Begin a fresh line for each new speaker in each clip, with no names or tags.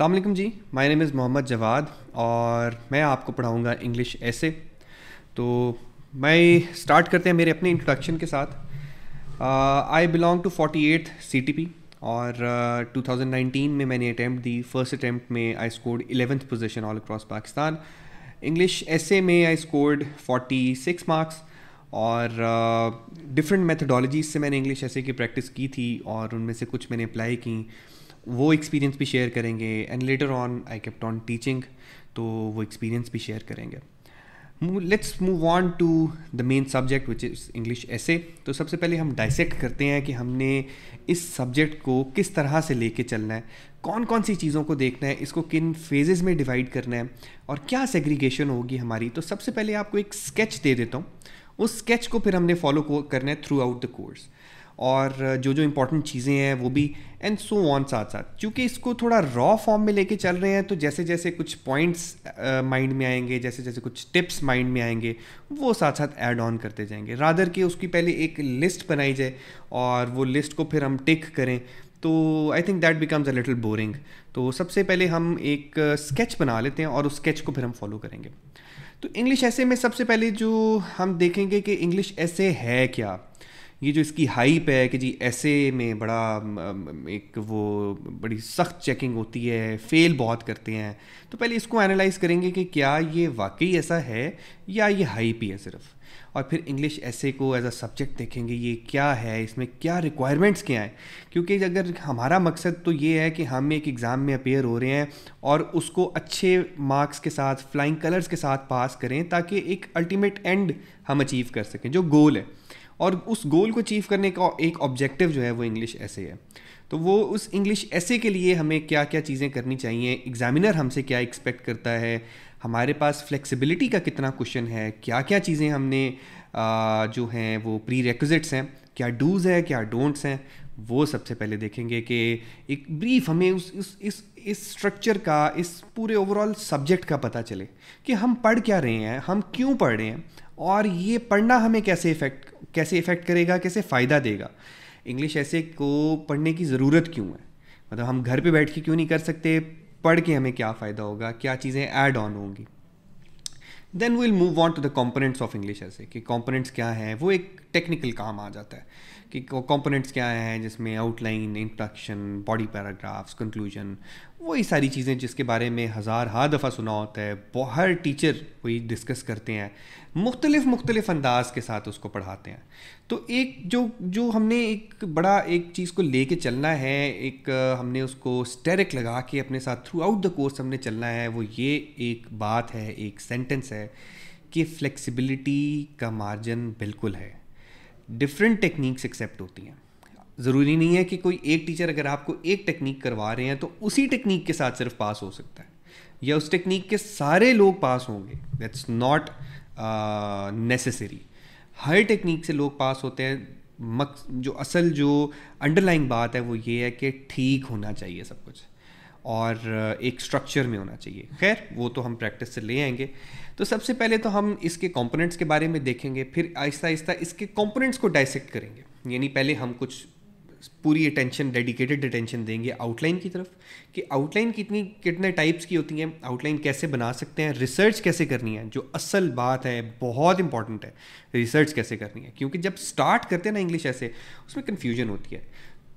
वालेकुम जी my name is Mohammad Jawad और मैं आपको पढ़ाऊँगा इंग्लिश ऐसे तो मैं स्टार्ट करते हैं मेरे अपने इंट्रोडक्शन के साथ I belong to forty eight C T P और टू uh, नाइनटीन में मैंने अटैम्प्ट दी फर्स्ट अटैम्प्ट में I scored eleventh position all across Pakistan English ऐसे में I scored forty six marks और डिफरेंट uh, मेथडोलॉजीज से मैंने इंग्लिश ऐसे की प्रैक्टिस की थी और उनमें से कुछ मैंने अप्लाई की वो एक्सपीरियंस भी शेयर करेंगे and later on I kept on teaching तो वो एक्सपीरियंस भी शेयर करेंगे let's move on to the main subject which is English ऐसे तो सबसे पहले हम डाइसेक्ट करते हैं कि हमने इस सब्जेक्ट को किस तरह से लेके चलना है कौन कौन सी चीज़ों को देखना है इसको किन फेजेस में डिवाइड करना है और क्या सेग्रीगेशन होगी हमारी तो सबसे पहले आपको एक स्केच दे देता हूँ उस स्केच को फिर हमने फॉलो करना है थ्रू आउट द कोर्स और जो जो इम्पोर्टेंट चीज़ें हैं वो भी एंड सो ऑन साथ साथ क्योंकि इसको थोड़ा रॉ फॉर्म में लेके चल रहे हैं तो जैसे जैसे कुछ पॉइंट्स माइंड में आएंगे जैसे जैसे कुछ टिप्स माइंड में आएंगे वो साथ साथ ऐड ऑन करते जाएंगे रादर के उसकी पहले एक लिस्ट बनाई जाए और वो लिस्ट को फिर हम टिक करें तो I think that becomes a little boring तो सबसे पहले हम एक स्केच बना लेते हैं और उस स्केच को फिर हम फॉलो करेंगे तो इंग्लिश ऐसे में सबसे पहले जो हम देखेंगे कि इंग्लिश ऐसे है क्या ये जो इसकी हाइप है कि जी ऐसे में बड़ा एक वो बड़ी सख्त चेकिंग होती है फेल बहुत करते हैं तो पहले इसको एनालाइज करेंगे कि क्या ये वाकई ऐसा है या ये हाइप ही है सिर्फ और फिर इंग्लिश ऐसे को एज अ सब्जेक्ट देखेंगे ये क्या है इसमें क्या रिक्वायरमेंट्स क्या हैं क्योंकि अगर हमारा मकसद तो ये है कि हम एक एग्ज़ाम में अपेयर हो रहे हैं और उसको अच्छे मार्क्स के साथ फ्लाइंग कलर्स के साथ पास करें ताकि एक अल्टीमेट एंड हम अचीव कर सकें जो गोल है और उस गोल को अचीव करने का एक ऑब्जेक्टिव जो है वो इंग्लिश ऐसे है तो वो उस इंग्लिश ऐसे के लिए हमें क्या क्या चीज़ें करनी चाहिए एग्जामिनर हमसे क्या एक्सपेक्ट करता है हमारे पास फ्लेक्सिबिलिटी का कितना क्वेश्चन है क्या क्या चीज़ें हमने आ, जो हैं वो प्री रेक्विजिट्स हैं क्या डूज़ है क्या डोंट्स हैं वो सबसे पहले देखेंगे कि एक ब्रीफ हमें उस इस इस इस स्ट्रक्चर का इस पूरे ओवरऑल सब्जेक्ट का पता चले कि हम पढ़ क्या रहे हैं हम क्यों पढ़ रहे हैं और ये पढ़ना हमें कैसे इफ़ेक्ट कैसे इफ़ेक्ट करेगा कैसे फ़ायदा देगा इंग्लिश ऐसे को पढ़ने की ज़रूरत क्यों है मतलब हम घर पे बैठ के क्यों नहीं कर सकते पढ़ के हमें क्या फ़ायदा होगा क्या चीज़ें ऐड ऑन होंगी then will move on to the components of English essay कि कॉम्पोनेंट्स क्या हैं वो एक टेक्निकल काम आ जाता है कि कंपोनेंट्स क्या हैं जिसमें outline introduction body paragraphs conclusion वही सारी चीज़ें जिसके बारे में हज़ार हर हाँ दफ़ा सुना होता है हर टीचर वही डिस्कस करते हैं मुख्तलिफ़ मुख्तलिफ़ अंदाज के साथ उसको पढ़ाते हैं तो एक जो जो हमने एक बड़ा एक चीज़ को ले कर चलना है एक हमने उसको स्टेरिक लगा के अपने साथ थ्रू आउट द कोर्स हमने चलना है वो ये एक बात है एक सेंटेंस है कि फ्लेक्सिबिलिटी का मार्जिन बिल्कुल है डिफरेंट टेक्निक्स एक्सेप्ट होती हैं ज़रूरी नहीं है कि कोई एक टीचर अगर आपको एक टेक्निक करवा रहे हैं तो उसी टेक्निक के साथ सिर्फ पास हो सकता है या उस टेक्निक के सारे लोग पास होंगे दैट्स नॉट नेसेसरी हर टेक्निक से लोग पास होते हैं मक जो असल जो अंडरलाइंग बात है वो ये है कि ठीक होना चाहिए सब कुछ और एक स्ट्रक्चर में होना चाहिए खैर वो तो हम प्रैक्टिस से ले आएंगे तो सबसे पहले तो हम इसके कंपोनेंट्स के बारे में देखेंगे फिर आहिस्ता आहिस्ता इसके कंपोनेंट्स को डाइसेक्ट करेंगे यानी पहले हम कुछ पूरी अटेंशन डेडिकेटेड अटेंशन देंगे आउटलाइन की तरफ कि आउटलाइन कितनी कितने टाइप्स की होती हैं आउटलाइन कैसे बना सकते हैं रिसर्च कैसे करनी है जो असल बात है बहुत इंपॉर्टेंट है रिसर्च कैसे करनी है क्योंकि जब स्टार्ट करते हैं ना इंग्लिश ऐसे उसमें कन्फ्यूजन होती है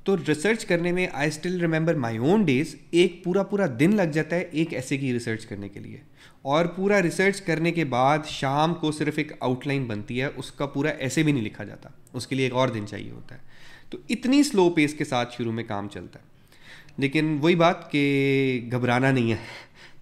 तो रिसर्च करने में I still remember my own days एक पूरा पूरा दिन लग जाता है एक ऐसे की रिसर्च करने के लिए और पूरा रिसर्च करने के बाद शाम को सिर्फ एक आउटलाइन बनती है उसका पूरा ऐसे भी नहीं लिखा जाता उसके लिए एक और दिन चाहिए होता है तो इतनी स्लो पेस के साथ शुरू में काम चलता है लेकिन वही बात कि घबराना नहीं है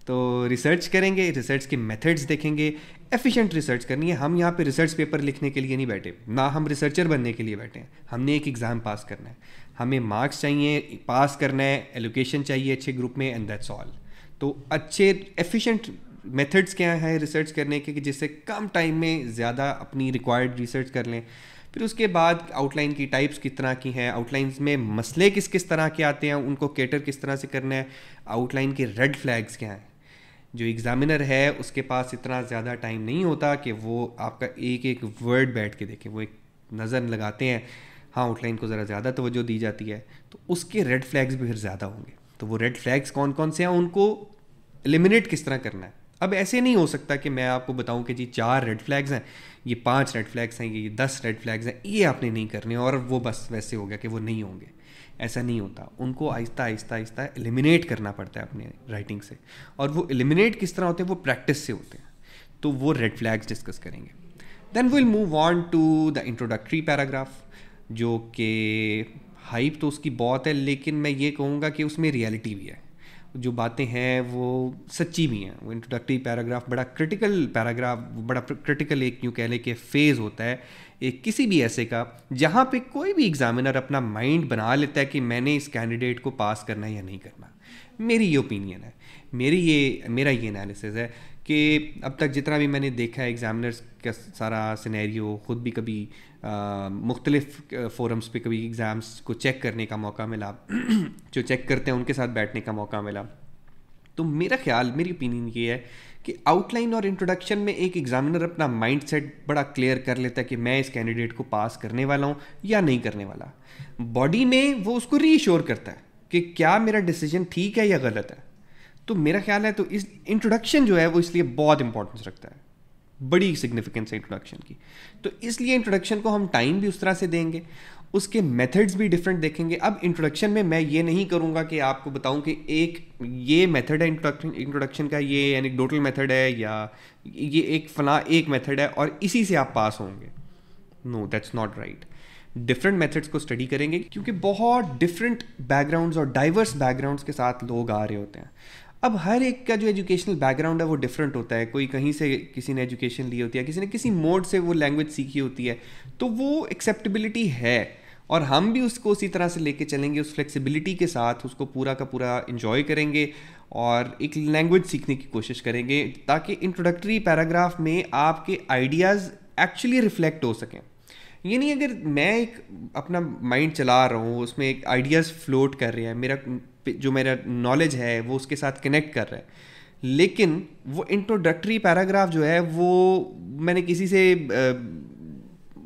तो रिसर्च करेंगे रिसर्च के मेथड्स देखेंगे एफिशिएंट रिसर्च करनी है हम यहाँ पे रिसर्च पेपर लिखने के लिए नहीं बैठे ना हम रिसर्चर बनने के लिए बैठे हैं हमने एक एग्ज़ाम पास करना है हमें मार्क्स चाहिए पास करना है एलोकेशन चाहिए अच्छे ग्रुप में एंड दैट्स ऑल तो अच्छे एफिशिएंट मेथड्स क्या है रिसर्च करने के कि जिससे कम टाइम में ज़्यादा अपनी रिक्वायर्ड रिसर्च कर लें फिर उसके बाद आउटलाइन की टाइप्स किस तरह की हैं आउटलाइंस में मसले किस किस तरह के आते हैं उनको केटर किस तरह से करना है आउटलाइन के रेड फ्लैग्स क्या हैं जो एग्ज़ामिनर है उसके पास इतना ज़्यादा टाइम नहीं होता कि वो आपका एक एक वर्ड बैठ के देखें वो एक नज़र लगाते हैं हाँ आउटलाइन को ज़रा ज़्यादा तवज्जो दी जाती है तो उसके रेड फ्लैग्स भी फिर ज़्यादा होंगे तो वो रेड फ्लैग्स कौन कौन से हैं उनको एलिमिनेट किस तरह करना है अब ऐसे नहीं हो सकता कि मैं आपको बताऊं कि जी चार रेड फ्लैग्स हैं ये पांच रेड फ्लैग्स हैं ये दस रेड फ्लैग्स हैं ये आपने नहीं करने और वो बस वैसे हो गया कि वो नहीं होंगे ऐसा नहीं होता उनको आहिस्ता आहिस्ता आहिस्ता एलिमिनेट करना पड़ता है अपने राइटिंग से और वो एलिमिनेट किस तरह होते हैं वो प्रैक्टिस से होते हैं तो वो रेड फ्लैग्स डिस्कस करेंगे then will move on to the introductory paragraph जो कि हाइप तो उसकी बहुत है लेकिन मैं ये कहूँगा कि उसमें रियलिटी भी है जो बातें हैं वो सच्ची भी हैं वो इंट्रोडक्टरी पैराग्राफ बड़ा क्रिटिकल पैराग्राफ बड़ा क्रिटिकल एक यूँ कह लें कि फेज़ होता है एक किसी भी ऐसे का जहाँ पे कोई भी एग्ज़ामिनर अपना माइंड बना लेता है कि मैंने इस कैंडिडेट को पास करना है या नहीं करना मेरी ये ओपिनियन है मेरी ये मेरा ये एनालिसिस है कि अब तक जितना भी मैंने देखा है एग्ज़ामिनर्स का सारा सिनेरियो ख़ुद भी कभी मुख्तलिफ फोरम्स पे कभी एग्ज़ाम्स को चेक करने का मौका मिला जो चेक करते हैं उनके साथ बैठने का मौका मिला तो मेरा ख्याल मेरी ओपिनियन ये है कि आउटलाइन और इंट्रोडक्शन में एक एग्जामिनर अपना माइंड सेट बड़ा क्लियर कर लेता है कि मैं इस कैंडिडेट को पास करने वाला हूँ या नहीं करने वाला बॉडी में वो उसको रीश्योर करता है कि क्या मेरा डिसीजन ठीक है या गलत है तो मेरा ख्याल है तो इस इंट्रोडक्शन जो है वो इसलिए बहुत इंपॉर्टेंस रखता है बड़ी सिग्निफिकेंस है इंट्रोडक्शन की तो इसलिए इंट्रोडक्शन को हम टाइम भी उस तरह से देंगे उसके मेथड्स भी डिफरेंट देखेंगे अब इंट्रोडक्शन में मैं ये नहीं करूँगा कि आपको बताऊँ कि एक ये मेथड है इंट्रोडक्शन का ये यानी टोटल मेथड है या ये एक फला एक मेथड है और इसी से आप पास होंगे no that's not right different methods को स्टडी करेंगे क्योंकि बहुत डिफरेंट बैकग्राउंड्स और डाइवर्स बैकग्राउंड्स के साथ लोग आ रहे होते हैं अब हर एक का जो एजुकेशनल बैकग्राउंड है वो डिफरेंट होता है कोई कहीं से किसी ने एजुकेशन ली होती है किसी ने किसी मोड से वो लैंग्वेज सीखी होती है तो वो एक्सेप्टेबिलिटी है और हम भी उसको उसी तरह से लेके चलेंगे उस फ्लेक्सिबिलिटी के साथ उसको पूरा का पूरा इन्जॉय करेंगे और एक लैंग्वेज सीखने की कोशिश करेंगे ताकि इंट्रोडक्टरी पैराग्राफ में आपके आइडियाज़ एक्चुअली रिफ्लेक्ट हो सकें ये नहीं अगर मैं एक अपना माइंड चला रहा हूँ उसमें एक आइडियाज़ फ्लोट कर रहे हैं मेरा जो मेरा नॉलेज है वो उसके साथ कनेक्ट कर रहा है लेकिन वो इंट्रोडक्टरी पैराग्राफ जो है वो मैंने किसी से आ,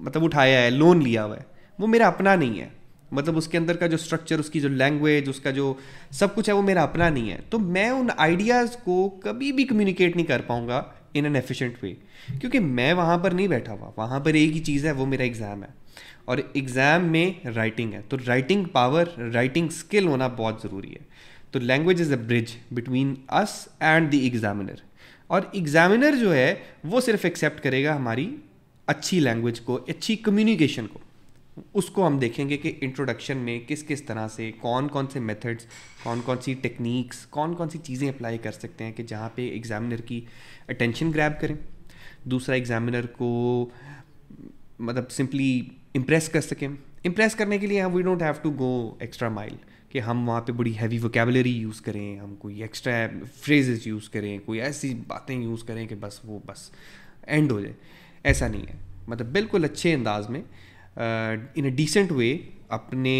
मतलब उठाया है लोन लिया हुआ है वो मेरा अपना नहीं है मतलब उसके अंदर का जो स्ट्रक्चर उसकी जो लैंग्वेज उसका जो सब कुछ है वो मेरा अपना नहीं है तो मैं उन आइडियाज़ को कभी भी कम्युनिकेट नहीं कर पाऊँगा इन एन एफिशिएंट वे क्योंकि मैं वहाँ पर नहीं बैठा हुआ वहाँ पर एक ही चीज़ है वो मेरा एग्ज़ाम है और एग्ज़ाम में राइटिंग है तो राइटिंग पावर राइटिंग स्किल होना बहुत ज़रूरी है तो language is a bridge between us and the examiner और एग्ज़ामिनर जो है वो सिर्फ एक्सेप्ट करेगा हमारी अच्छी लैंग्वेज को अच्छी कम्युनिकेशन को उसको हम देखेंगे कि इंट्रोडक्शन में किस किस तरह से कौन कौन से मेथड्स कौन कौन सी टेक्निक्स कौन कौन सी चीज़ें अप्लाई कर सकते हैं कि जहाँ पे एग्ज़ामिनर की अटेंशन ग्रैब करें दूसरा एग्ज़ामिनर को मतलब सिंपली इम्प्रेस कर सकें इम्प्रेस करने के लिए हम we don't have to go extra mile कि हम वहाँ पे बड़ी हैवी वोकेबलरी यूज़ करें हम कोई एक्स्ट्रा फ्रेजेस यूज़ करें कोई ऐसी बातें यूज़ करें कि बस वो बस एंड हो जाए ऐसा नहीं है मतलब बिल्कुल अच्छे अंदाज में इन अ डिसेंट वे अपने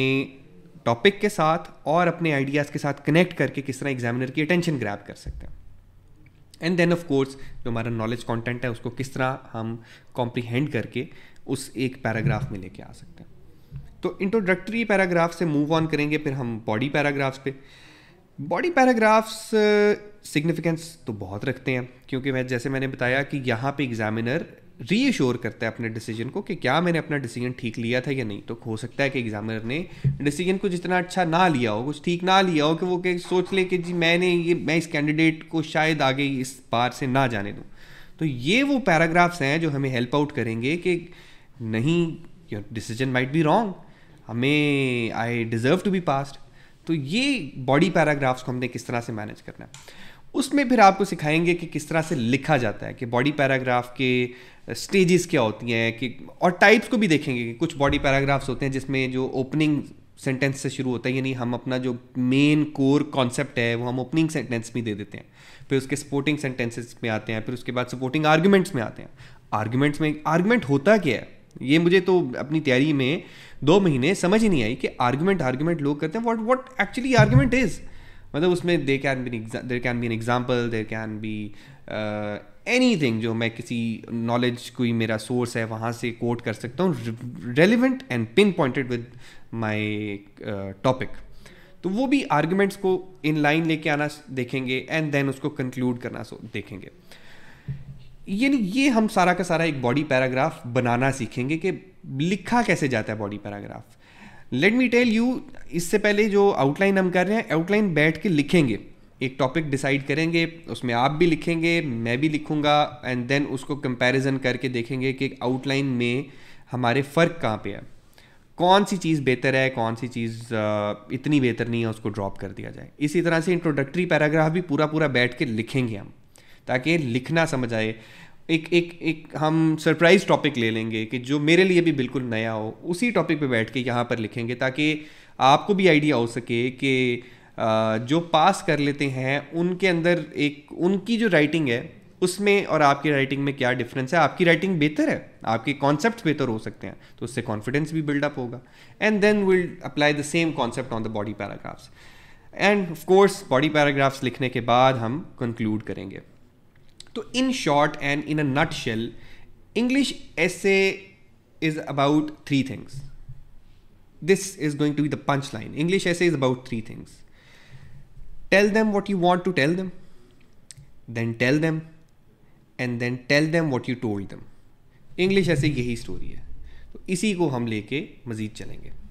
टॉपिक के साथ और अपने आइडियाज़ के साथ कनेक्ट करके किस तरह एग्जामिनर की अटेंशन ग्रैप कर सकते हैं एंड देन ऑफ कोर्स जो हमारा नॉलेज कंटेंट है उसको किस तरह हम कॉम्प्रीहेंड करके उस एक पैराग्राफ में लेके आ सकते हैं तो इंट्रोडक्टरी पैराग्राफ से मूव ऑन करेंगे फिर हम बॉडी पैराग्राफ्स पे बॉडी पैराग्राफ्स सिग्निफिकेंस तो बहुत रखते हैं क्योंकि मैं जैसे मैंने बताया कि यहाँ पे एग्जामिनर रीअश्योर करता है अपने डिसीजन को कि क्या मैंने अपना डिसीजन ठीक लिया था या नहीं तो हो सकता है कि एग्जामिनर ने डिसीजन को जितना अच्छा ना लिया हो कुछ ठीक ना लिया हो कि वो सोच ले कि जी मैंने ये मैं इस कैंडिडेट को शायद आगे इस बार से ना जाने दूँ तो ये वो पैराग्राफ्स हैं जो हमें हेल्प आउट करेंगे कि नहीं your decision might be wrong हमें I deserve to be passed तो ये बॉडी पैराग्राफ्स को हमने किस तरह से मैनेज करना है उसमें फिर आपको सिखाएंगे कि किस तरह से लिखा जाता है कि बॉडी पैराग्राफ के स्टेजेस uh, क्या होती हैं कि और टाइप्स को भी देखेंगे कि कुछ बॉडी पैराग्राफ्स होते हैं जिसमें जो ओपनिंग सेंटेंस से शुरू होता है यानी हम अपना जो मेन कोर कॉन्सेप्ट है वो हम ओपनिंग सेंटेंस में दे देते हैं फिर उसके सपोर्टिंग सेंटेंसेस में आते हैं फिर उसके बाद सपोर्टिंग आर्ग्यूमेंट्स में आते हैं आर्ग्यूमेंट्स में आर्ग्यूमेंट होता क्या है ये मुझे तो अपनी तैयारी में दो महीने समझ ही नहीं आई कि आर्ग्यूमेंट आर्ग्यूमेंट लोग करते हैं what what actually argument is मतलब उसमें they can be there can be an example there can be anything जो मैं किसी नॉलेज कोई मेरा सोर्स है वहाँ से कोट कर सकता हूँ relevant and pinpointed with my topic तो वो भी आर्ग्यूमेंट्स को इन लाइन लेके आना देखेंगे एंड देन उसको कंक्लूड करना देखेंगे यानी ये हम सारा का सारा एक बॉडी पैराग्राफ बनाना सीखेंगे कि लिखा कैसे जाता है body paragraph let me tell you इससे पहले जो आउटलाइन हम कर रहे हैं आउटलाइन बैठ के लिखेंगे एक टॉपिक डिसाइड करेंगे उसमें आप भी लिखेंगे मैं भी लिखूंगा एंड देन उसको कंपैरिजन करके देखेंगे कि आउटलाइन में हमारे फ़र्क कहाँ पे है कौन सी चीज़ बेहतर है कौन सी चीज़ इतनी बेहतर नहीं है उसको ड्रॉप कर दिया जाए इसी तरह से इंट्रोडक्टरी पैराग्राफ भी पूरा पूरा बैठ के लिखेंगे हम ताकि लिखना समझ आए एक एक एक हम सरप्राइज टॉपिक ले लेंगे कि जो मेरे लिए भी बिल्कुल नया हो उसी टॉपिक पे बैठ के यहाँ पर लिखेंगे ताकि आपको भी आइडिया हो सके कि जो पास कर लेते हैं उनके अंदर एक उनकी जो राइटिंग है उसमें और आपकी राइटिंग में क्या डिफरेंस है आपकी राइटिंग बेहतर है आपके कॉन्सेप्ट बेहतर हो सकते हैं तो उससे कॉन्फिडेंस भी बिल्डअप होगा and then will apply the same concept on the body paragraphs and of course body paragraphs लिखने के बाद हम कंक्लूड करेंगे तो in short and in a nutshell English essay is about three things this is going to be the punch line English essay is about three things tell them what you want to tell them then tell them and then tell them what you told them English essay यही story है तो इसी को हम लेके मजीद चलेंगे